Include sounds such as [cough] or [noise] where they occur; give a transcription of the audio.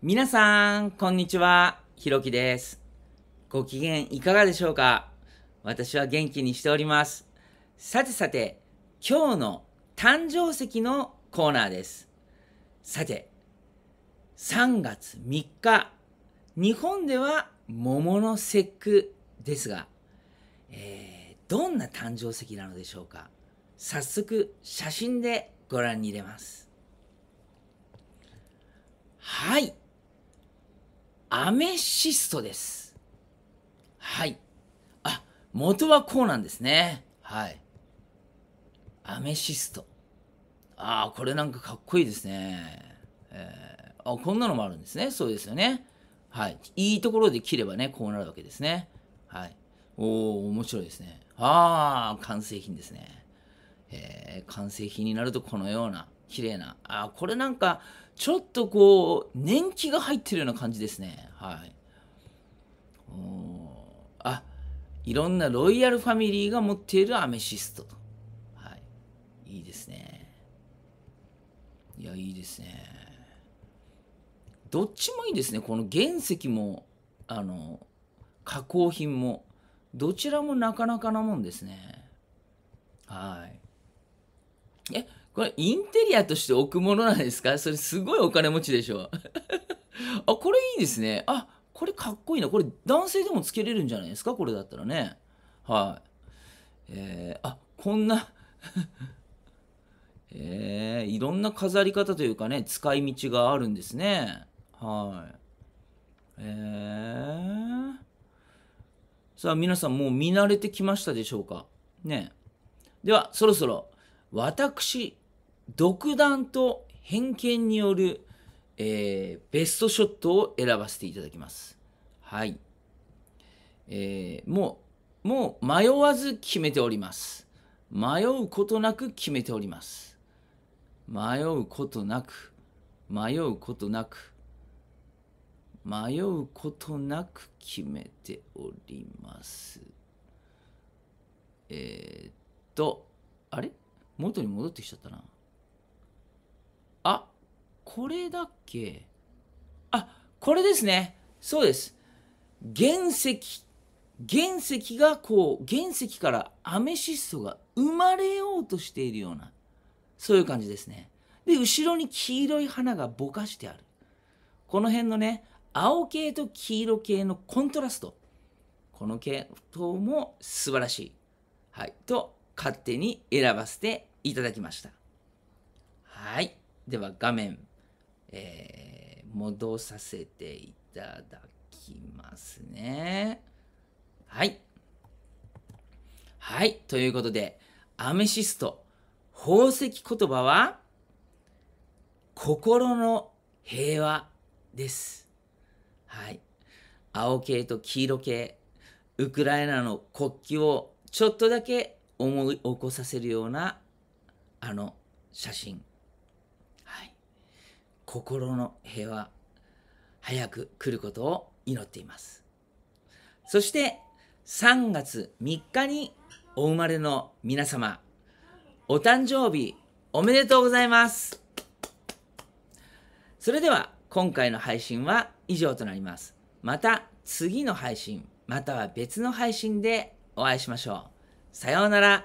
皆さん、こんにちは。ひろきです。ご機嫌いかがでしょうか私は元気にしております。さてさて、今日の誕生石のコーナーです。さて、3月3日、日本では桃の節句ですが、えー、どんな誕生石なのでしょうか早速、写真でご覧に入れます。はい。アメシストです。はい。あ、元はこうなんですね。はい。アメシスト。ああ、これなんかかっこいいですね。えー、あ、こんなのもあるんですね。そうですよね。はい。いいところで切ればね、こうなるわけですね。はい。おお面白いですね。ああ、完成品ですね。えー、完成品になるとこのような、綺麗な。あ、これなんか、ちょっとこう、年季が入ってるような感じですね。はい。あ、いろんなロイヤルファミリーが持っているアメシストはい。いいですね。いや、いいですね。どっちもいいですね。この原石も、あの、加工品も、どちらもなかなかなもんですね。はい。え、これインテリアとして置くものなんですかそれすごいお金持ちでしょ。[laughs] あ、これいいですね。あ、これかっこいいな。これ男性でもつけれるんじゃないですかこれだったらね。はい。えー、あ、こんな [laughs] えー、いろんな飾り方というかね、使い道があるんですね。はい。えー、さあ、皆さんもう見慣れてきましたでしょうかね。では、そろそろ、私、独断と偏見による、えー、ベストショットを選ばせていただきます。はい。えー、もう、もう迷わず決めております。迷うことなく決めております。迷うことなく、迷うことなく、迷うことなく決めております。えー、っと、あれ元に戻ってきちゃったな。これだっけあ、これですね。そうです。原石。原石がこう、原石からアメシストが生まれようとしているような、そういう感じですね。で、後ろに黄色い花がぼかしてある。この辺のね、青系と黄色系のコントラスト。この系統も素晴らしい。はい。と、勝手に選ばせていただきました。はい。では画面えー、戻させていただきますね。はい。はい。ということで、アメシスト、宝石言葉は、心の平和です。はい。青系と黄色系、ウクライナの国旗をちょっとだけ思い起こさせるような、あの写真。心の平和、早く来ることを祈っています。そして3月3日にお生まれの皆様、お誕生日おめでとうございます。それでは今回の配信は以上となります。また次の配信、または別の配信でお会いしましょう。さようなら。